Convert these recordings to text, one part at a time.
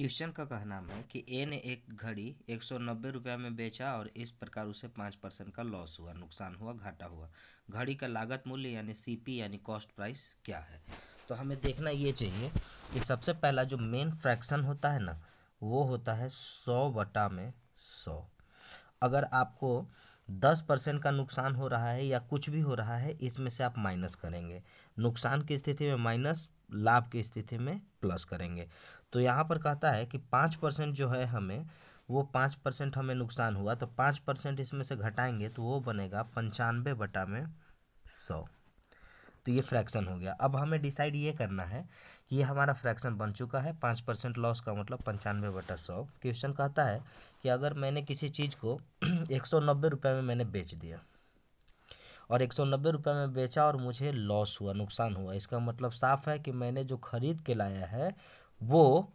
question का कहना है कि ए ने एक घड़ी एक सौ नब्बे में बेचा और इस प्रकार उसे पाँच परसेंट का लॉस हुआ नुकसान हुआ घाटा हुआ घड़ी का लागत मूल्य यानी सीपी यानी कॉस्ट प्राइस क्या है तो हमें देखना ये चाहिए कि सबसे पहला जो मेन फ्रैक्शन होता है ना वो होता है सौ बटा में सौ अगर आपको दस परसेंट का नुकसान हो रहा है या कुछ भी हो रहा है इसमें से आप माइनस करेंगे नुकसान की स्थिति में माइनस लाभ की स्थिति में प्लस करेंगे तो यहाँ पर कहता है कि पाँच परसेंट जो है हमें वो पाँच परसेंट हमें नुकसान हुआ तो पाँच परसेंट इसमें से घटाएंगे तो वो बनेगा पंचानवे बटा में सौ तो ये फ्रैक्शन हो गया अब हमें डिसाइड ये करना है कि ये हमारा फ्रैक्शन बन चुका है पाँच परसेंट लॉस का मतलब पंचानवे बटा सौ क्वेश्चन कहता है कि अगर मैंने किसी चीज़ को एक सौ नब्बे रुपये में मैंने बेच दिया और एक सौ नब्बे रुपये में बेचा और मुझे लॉस हुआ नुकसान हुआ इसका मतलब साफ है कि मैंने जो खरीद के लाया है वो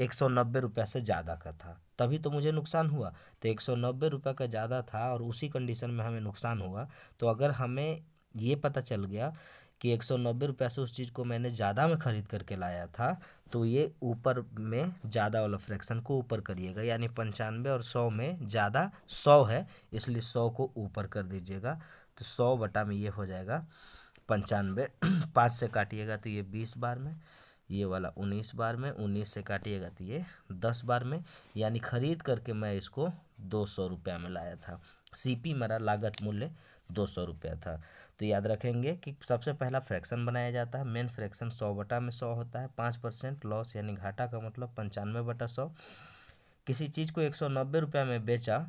एक सौ नब्बे रुपये से ज़्यादा का था तभी तो मुझे नुकसान हुआ तो एक सौ नब्बे रुपये का ज़्यादा था और उसी कंडीशन में हमें नुकसान हुआ तो अगर हमें ये पता चल गया कि एक सौ नब्बे रुपये से उस चीज़ को मैंने ज़्यादा में ख़रीद करके लाया था तो ये ऊपर में ज़्यादा वाला फ्रैक्शन को ऊपर करिएगा यानी पंचानवे और सौ में ज़्यादा सौ है इसलिए सौ को ऊपर कर दीजिएगा तो सौ बटा में ये हो जाएगा पंचानवे पाँच से काटिएगा तो ये बीस बार में ये वाला उन्नीस बार में उन्नीस से काटिएगा तो ये दस बार में यानी खरीद करके मैं इसको दो सौ रुपया में लाया था सीपी मेरा लागत मूल्य दो सौ रुपया था तो याद रखेंगे कि सबसे पहला फ्रैक्शन बनाया जाता है मेन फ्रैक्शन सौ बटा में सौ होता है पाँच परसेंट लॉस यानी घाटा का मतलब पंचानवे बटा सौ किसी चीज़ को एक सौ नब्बे रुपया में बेचा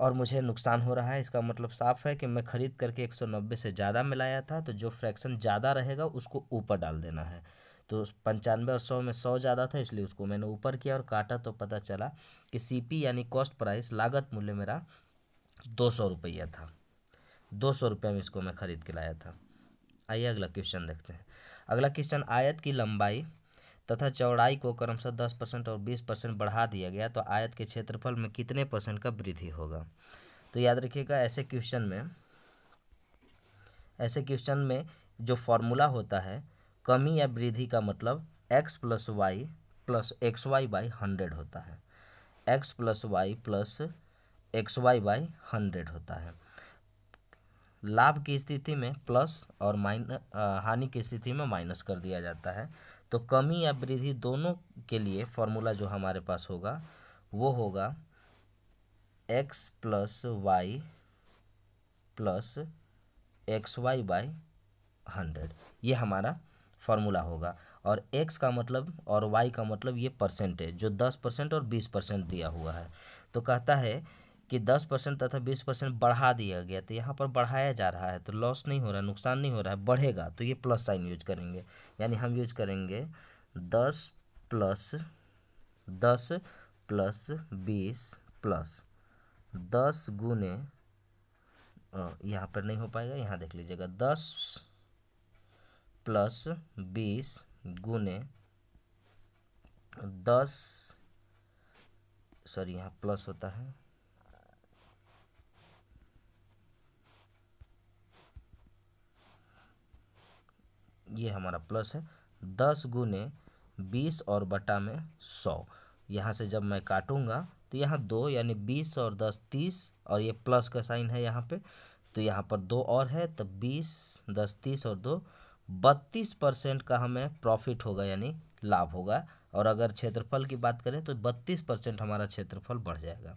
और मुझे नुकसान हो रहा है इसका मतलब साफ है कि मैं ख़रीद करके एक सौ नब्बे से ज़्यादा में लाया था तो जो फ्रैक्शन ज़्यादा रहेगा उसको ऊपर डाल देना है तो पंचानवे और सौ में सौ ज़्यादा था इसलिए उसको मैंने ऊपर किया और काटा तो पता चला कि सी यानी कॉस्ट प्राइस लागत मूल्य मेरा दो सौ रुपया था दो सौ रुपये में इसको मैं ख़रीद के लाया था आइए अगला क्वेश्चन देखते हैं अगला क्वेश्चन आयत की लंबाई तथा चौड़ाई को क्रमशः दस परसेंट और बीस परसेंट बढ़ा दिया गया तो आयत के क्षेत्रफल में कितने परसेंट का वृद्धि होगा तो याद रखिएगा ऐसे क्वेश्चन में ऐसे क्वेश्चन में जो फॉर्मूला होता है कमी या वृद्धि का मतलब X plus Y plus X Y by hundred होता है X plus Y plus X Y by hundred होता है लाभ की स्थिति में प्लस और माइन हानि की स्थिति में माइनस कर दिया जाता है तो कमी या वृद्धि दोनों के लिए फॉर्मूला जो हमारे पास होगा वो होगा X plus Y plus X Y by hundred ये हमारा फार्मूला होगा और एक्स का मतलब और वाई का मतलब ये परसेंटेज जो दस परसेंट और बीस परसेंट दिया हुआ है तो कहता है कि दस परसेंट तथा बीस परसेंट बढ़ा दिया गया तो यहाँ पर बढ़ाया जा रहा है तो लॉस नहीं हो रहा है नुकसान नहीं हो रहा है बढ़ेगा तो ये प्लस साइन यूज करेंगे यानी हम यूज करेंगे दस प्लस दस प्लस बीस प्लस दस गुने यहाँ पर नहीं हो पाएगा यहाँ देख लीजिएगा दस प्लस बीस गुने दस सॉरी यहाँ प्लस होता है ये हमारा प्लस है दस गुने बीस और बटा में सौ यहाँ से जब मैं काटूंगा तो यहाँ दो यानी बीस और दस तीस और ये प्लस का साइन है यहाँ पे तो यहाँ पर दो और है तो बीस दस तीस और दो बत्तीस परसेंट का हमें प्रॉफिट होगा यानी लाभ होगा और अगर क्षेत्रफल की बात करें तो बत्तीस परसेंट हमारा क्षेत्रफल बढ़ जाएगा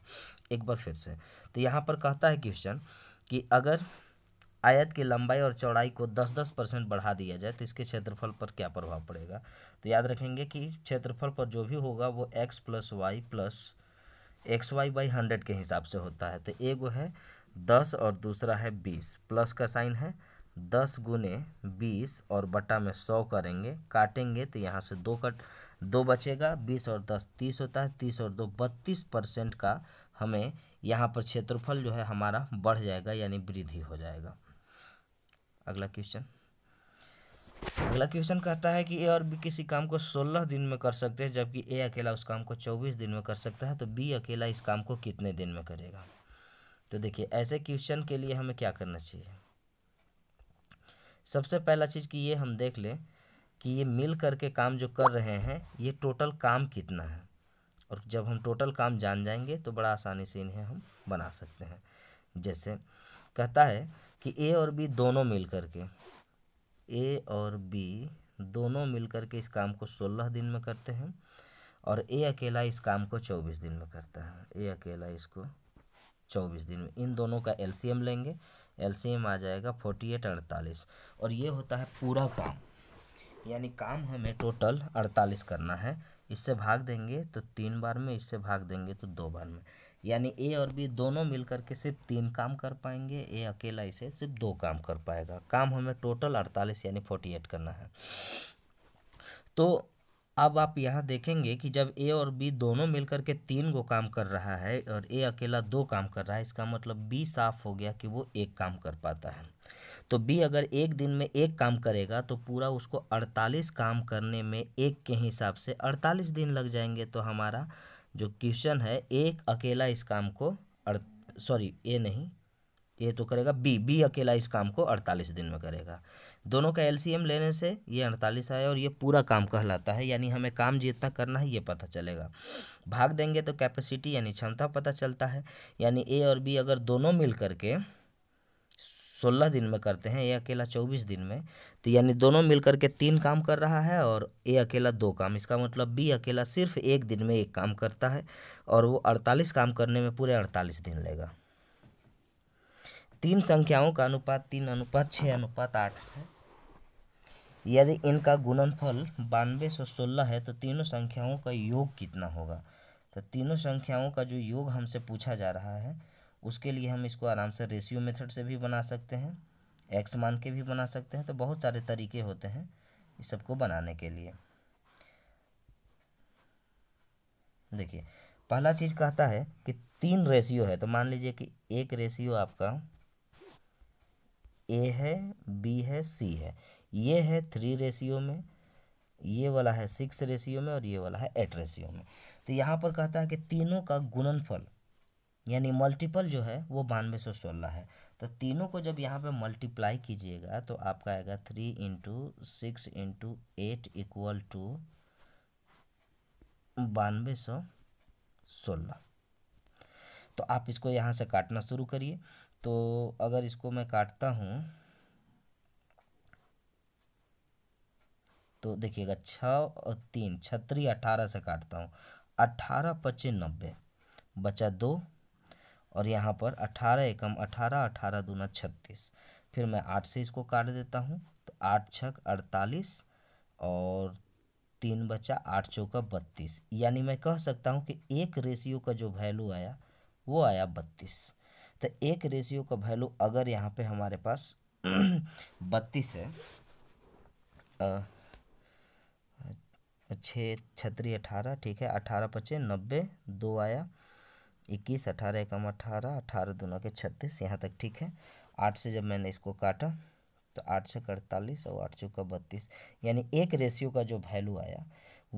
एक बार फिर से तो यहाँ पर कहता है क्वेश्चन कि अगर आयत की लंबाई और चौड़ाई को दस दस परसेंट बढ़ा दिया जाए तो इसके क्षेत्रफल पर क्या प्रभाव पड़ेगा तो याद रखेंगे कि क्षेत्रफल पर जो भी होगा वो X plus Y plus X Y by hundred के हिसाब से होता है तो एक वो है दस और दूसरा है बीस प्लस का साइन है दस गुने बीस और बटा में सौ करेंगे काटेंगे तो यहाँ से दो कट दो बचेगा बीस और दस तीस होता है तीस और दो बत्तीस परसेंट का हमें यहाँ पर क्षेत्रफल जो है हमारा बढ़ जाएगा यानी वृद्धि हो जाएगा अगला क्वेश्चन अगला क्वेश्चन कहता है कि ए और बी किसी काम को 16 दिन में कर सकते हैं जबकि ए अकेला उस काम को 24 दिन में कर सकता है तो बी अकेला इस काम को कितने दिन में करेगा तो देखिए ऐसे क्वेश्चन के लिए हमें क्या करना चाहिए सबसे पहला चीज़ कि ये हम देख लें कि ये मिल करके काम जो कर रहे हैं ये टोटल काम कितना है और जब हम टोटल काम जान जाएंगे तो बड़ा आसानी से इन्हें हम बना सकते हैं जैसे कहता है कि ए और बी दोनों मिल करके ए और बी दोनों मिल करके इस काम को सोलह दिन में करते हैं और ए अकेला इस काम को चौबीस दिन में करता है ए अकेला इसको चौबीस दिन में इन दोनों का एलसीएम लेंगे एलसीएम आ जाएगा फोर्टी एट अड़तालीस और ये होता है पूरा काम यानी काम हमें टोटल अड़तालीस करना है इससे भाग देंगे तो तीन बार में इससे भाग देंगे तो दो बार में यानी ए और बी दोनों मिल करके सिर्फ तीन काम कर पाएंगे ए अकेला इसे सिर्फ दो काम कर पाएगा काम हमें टोटल अड़तालीस यानी फोर्टी एट करना है तो अब आप यहाँ देखेंगे कि जब ए और बी दोनों मिलकर के तीन को काम कर रहा है और ए अकेला दो काम कर रहा है इसका मतलब बी साफ हो गया कि वो एक काम कर पाता है तो बी अगर एक दिन में एक काम करेगा तो पूरा उसको 48 काम करने में एक के हिसाब से 48 दिन लग जाएंगे तो हमारा जो क्वेश्चन है एक अकेला इस काम को सॉरी ए नहीं ये तो करेगा बी बी अकेला इस काम को 48 दिन में करेगा दोनों का एलसीएम लेने से ये अड़तालीस आया और ये पूरा काम कहलाता है यानी हमें काम जितना करना है ये पता चलेगा भाग देंगे तो कैपेसिटी यानी क्षमता पता चलता है यानी ए और बी अगर दोनों मिल करके सोलह दिन में करते हैं ए अकेला चौबीस दिन में तो यानी दोनों मिल करके तीन काम कर रहा है और ए अकेला दो काम इसका मतलब बी अकेला सिर्फ एक दिन में एक काम करता है और वो अड़तालीस काम करने में पूरे अड़तालीस दिन लेगा तीन संख्याओं का अनुपात तीन अनुपात छः अनुपात आठ है यदि इनका गुणनफल बानवे सौ सोलह है तो तीनों संख्याओं का योग कितना होगा तो तीनों संख्याओं का जो योग हमसे पूछा जा रहा है उसके लिए हम इसको आराम से रेशियो मेथड से भी बना सकते हैं एक्स मान के भी बना सकते हैं तो बहुत सारे तरीके होते हैं इस सबको बनाने के लिए देखिए पहला चीज़ कहता है कि तीन रेशियो है तो मान लीजिए कि एक रेशियो आपका ए है बी है सी है ये है थ्री रेशियो में ये वाला है सिक्स रेशियो में और ये वाला है एट रेशियो में तो यहाँ पर कहता है कि तीनों का गुणनफल यानी मल्टीपल जो है वो बानवे सौ सोलह है तो तीनों को जब यहाँ पे मल्टीप्लाई कीजिएगा तो आपका आएगा three into six into eight equal to बानवे सौ सोलह तो आप इसको यहाँ से काटना शुरू करिए तो अगर इसको मैं काटता हूँ तो देखिएगा छः और तीन छत्री अठारह से काटता हूँ अठारह पच्चीस नब्बे बचा दो और यहाँ पर अठारह एकम अठारह अठारह दूना छत्तीस फिर मैं आठ से इसको काट देता हूँ तो आठ छक अड़तालीस और तीन बचा आठ चौका बत्तीस यानी मैं कह सकता हूँ कि एक रेशियो का जो वैल्यू आया वो आया बत्तीस तो एक रेशियो का वैल्यू अगर यहाँ पे हमारे पास बत्तीस है आ, छः छतरी अठारह ठीक है अठारह पच्चीस नब्बे दो आया इक्कीस अठारह एकम अठारह अठारह दोनों के छत्तीस यहाँ तक ठीक है आठ से जब मैंने इसको काटा तो आठ से अड़तालीस और आठ चौका बत्तीस यानी एक रेशियो का जो वैल्यू आया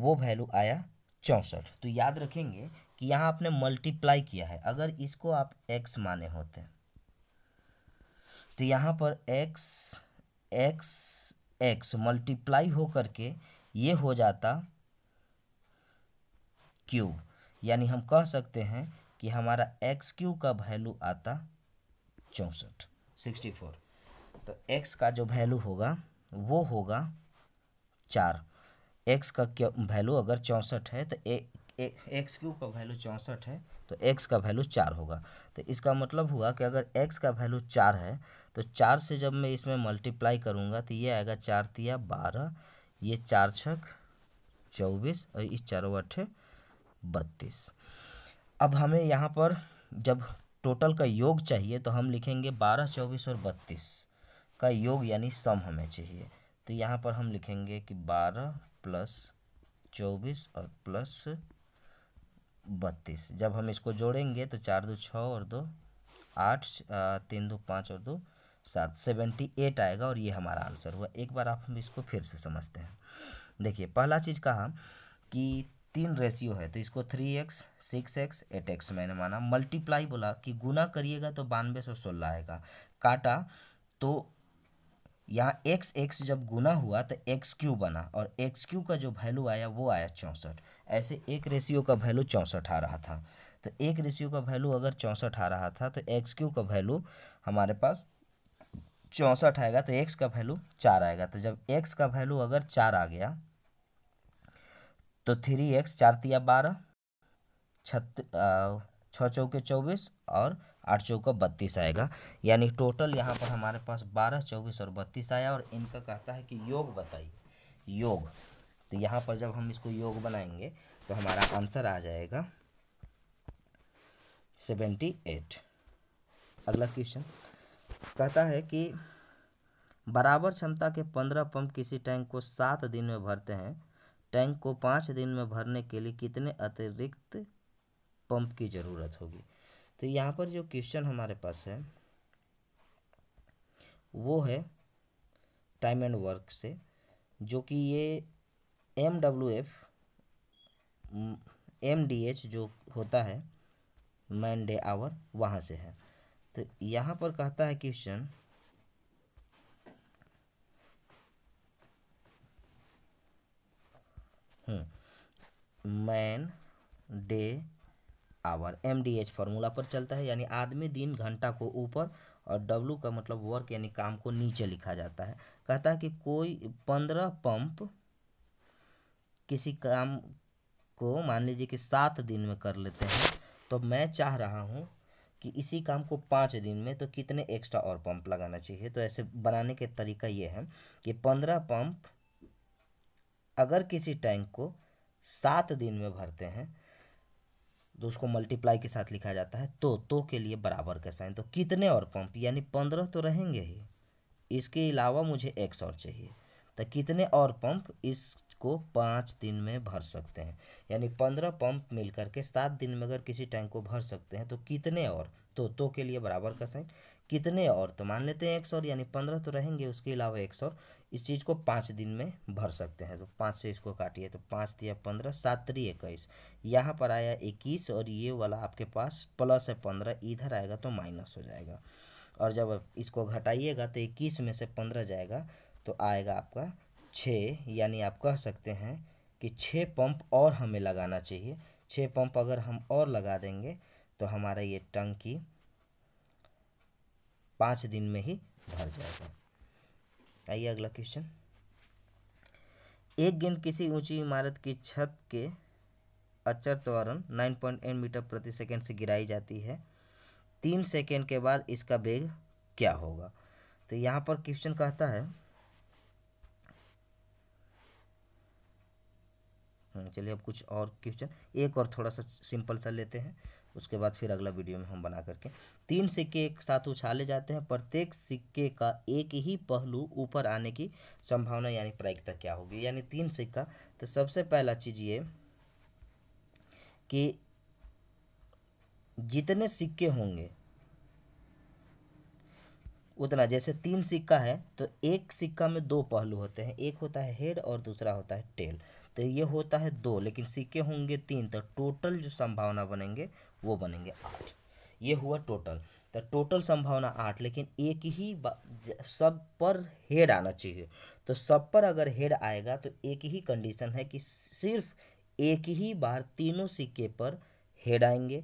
वो वैल्यू आया चौंसठ तो याद रखेंगे कि यहाँ आपने मल्टीप्लाई किया है अगर इसको आप एक्स माने होते तो यहाँ पर एक्स एक्स एक्स मल्टीप्लाई हो करके ये हो जाता क्यू यानी हम कह सकते हैं कि हमारा एक्स क्यू का वैल्यू आता चौंसठ सिक्सटी फोर तो एक्स का जो वैल्यू होगा वो होगा चार एक्स का क्या वैल्यू अगर चौंसठ है तो एक्स क्यूब का वैल्यू चौंसठ है तो एक्स का वैल्यू चार होगा तो इसका मतलब हुआ कि अगर एक्स का वैल्यू चार है तो चार से जब मैं इसमें मल्टीप्लाई करूँगा तो ये आएगा चार तिया बारह ये चार छक चौबीस और इस चारों अठे बत्तीस अब हमें यहाँ पर जब टोटल का योग चाहिए तो हम लिखेंगे बारह चौबीस और बत्तीस का योग यानी सम हमें चाहिए तो यहाँ पर हम लिखेंगे कि बारह प्लस चौबीस और प्लस बत्तीस जब हम इसको जोड़ेंगे तो चार दो छः और दो आठ तीन दो पाँच और दो साथ सेवेंटी एट आएगा और ये हमारा आंसर हुआ एक बार आप हम इसको फिर से समझते हैं देखिए पहला चीज़ कहा कि तीन रेशियो है तो इसको three X six X eight X मैंने माना मल्टीप्लाई बोला कि गुना करिएगा तो बानवे सौ सोलह आएगा काटा तो यहाँ एक्स एक्स जब गुना हुआ तो एक्स क्यू बना और एक्स क्यू का जो वैल्यू आया वो आया चौंसठ ऐसे एक रेशियो का वैल्यू चौंसठ आ रहा था तो एक रेशियो का वैल्यू अगर चौंसठ आ रहा था तो एक्स क्यू का वैल्यू हमारे पास चौंसठ आएगा तो एक्स का वैल्यू चार आएगा तो जब एक्स का वैल्यू अगर चार आ गया तो थ्री एक्स चार तिया बारह छत छः चौके चौबीस और आठ चौका बत्तीस आएगा यानी टोटल यहाँ पर हमारे पास बारह चौबीस और बत्तीस आया और इनका कहता है कि योग बताइए योग तो यहाँ पर जब हम इसको योग बनाएंगे तो हमारा आंसर आ जाएगा सेवेंटी एट अगला क्वेश्चन कहता है कि बराबर क्षमता के पंद्रह पंप किसी टैंक को सात दिन में भरते हैं टैंक को पाँच दिन में भरने के लिए कितने अतिरिक्त पंप की ज़रूरत होगी तो यहाँ पर जो क्वेश्चन हमारे पास है वो है टाइम एंड वर्क से जो कि ये M W F M D H जो होता है मैन डे आवर वहाँ से है तो यहाँ पर कहता है क्वेश्चन मैन डे आवर एम डी एच फॉर्मूला पर चलता है यानी आदमी दिन घंटा को ऊपर और डब्लू का मतलब वर्क यानी काम को नीचे लिखा जाता है कहता है कि कोई पंद्रह पंप किसी काम को मान लीजिए कि सात दिन में कर लेते हैं तो मैं चाह रहा हूँ कि इसी काम को पाँच दिन में तो कितने एक्स्ट्रा और पंप लगाना चाहिए तो ऐसे बनाने के तरीका ये है कि पंद्रह पंप अगर किसी टैंक को सात दिन में भरते हैं तो उसको मल्टीप्लाई के साथ लिखा जाता है तो तो के लिए बराबर का साइन तो कितने और पंप यानी पंद्रह तो रहेंगे ही इसके अलावा मुझे एक्स और चाहिए तो कितने और पंप इस को पाँच दिन में भर सकते हैं यानी पंद्रह पंप मिलकर के सात दिन में अगर किसी टैंक को भर सकते हैं तो कितने और तो तो के लिए बराबर का साइन कितने और तो मान लेते हैं एक सौ यानी पंद्रह तो रहेंगे उसके अलावा एक सौ इस चीज़ को पाँच दिन में भर सकते हैं तो पाँच से इसको काटिए तो पाँच दिया पंद्रह सात त्री इक्कीस यहाँ पर आया इक्कीस और ये वाला आपके पास प्लस है पंद्रह इधर आएगा तो माइनस हो जाएगा और जब इसको घटाइएगा तो इक्कीस में से पंद्रह जाएगा तो आएगा आपका छः यानी आप कह सकते हैं कि छः पंप और हमें लगाना चाहिए छः पंप अगर हम और लगा देंगे तो हमारा ये टंकी पाँच दिन में ही भर जाएगा आइए अगला क्वेश्चन एक गेंद किसी ऊंची इमारत की छत के अचर त्वरण नाइन पॉइंट एट मीटर प्रति सेकेंड से गिराई जाती है तीन सेकेंड के बाद इसका वेग क्या होगा तो यहाँ पर क्वेश्चन कहता है हम्म, चलिए अब कुछ और क्वेश्चन एक और थोड़ा सा सिंपल सा लेते हैं उसके बाद फिर अगला वीडियो में हम बना करके तीन सिक्के एक साथ उछाले जाते हैं प्रत्येक सिक्के का एक ही पहलू ऊपर आने की संभावना यानी प्रायिकता क्या होगी यानी तीन सिक्का तो सबसे पहला चीज़ ये कि जितने सिक्के होंगे उतना जैसे तीन सिक्का है तो एक सिक्का में दो पहलू होते हैं एक होता है हेड और दूसरा होता है टेल तो ये होता है दो लेकिन सिक्के होंगे तीन तो टोटल जो संभावना बनेंगे वो बनेंगे आठ ये हुआ टोटल तो टोटल संभावना आठ लेकिन एक ही सब पर हेड आना चाहिए तो सब पर अगर हेड आएगा तो एक ही कंडीशन है कि सिर्फ एक ही बार तीनों सिक्के पर हेड आएंगे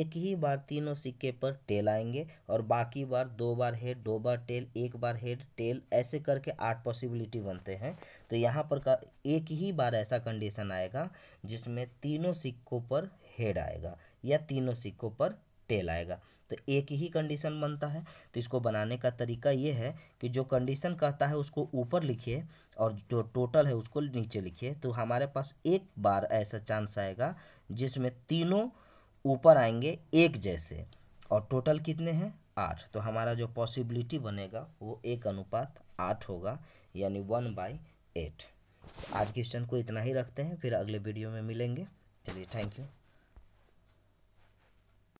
एक ही बार तीनों सिक्के पर टेल आएंगे और बाकी बार दो बार हेड दो बार टेल एक बार हेड टेल ऐसे करके आठ पॉसिबिलिटी बनते हैं तो यहाँ पर का एक ही बार ऐसा कंडीशन आएगा जिसमें तीनों सिक्कों पर हेड आएगा या तीनों सिक्कों पर टेल आएगा तो एक ही कंडीशन बनता है तो इसको बनाने का तरीका ये है कि जो कंडीशन कहता है उसको ऊपर लिखिए और जो टोटल है उसको नीचे लिखिए तो हमारे पास एक बार ऐसा चांस आएगा जिसमें तीनों ऊपर आएंगे एक जैसे और टोटल कितने हैं आठ तो हमारा जो पॉसिबिलिटी बनेगा वो एक अनुपात आठ होगा यानी वन बाई एट आज के क्वेश्चन को इतना ही रखते हैं फिर अगले वीडियो में मिलेंगे चलिए थैंक यू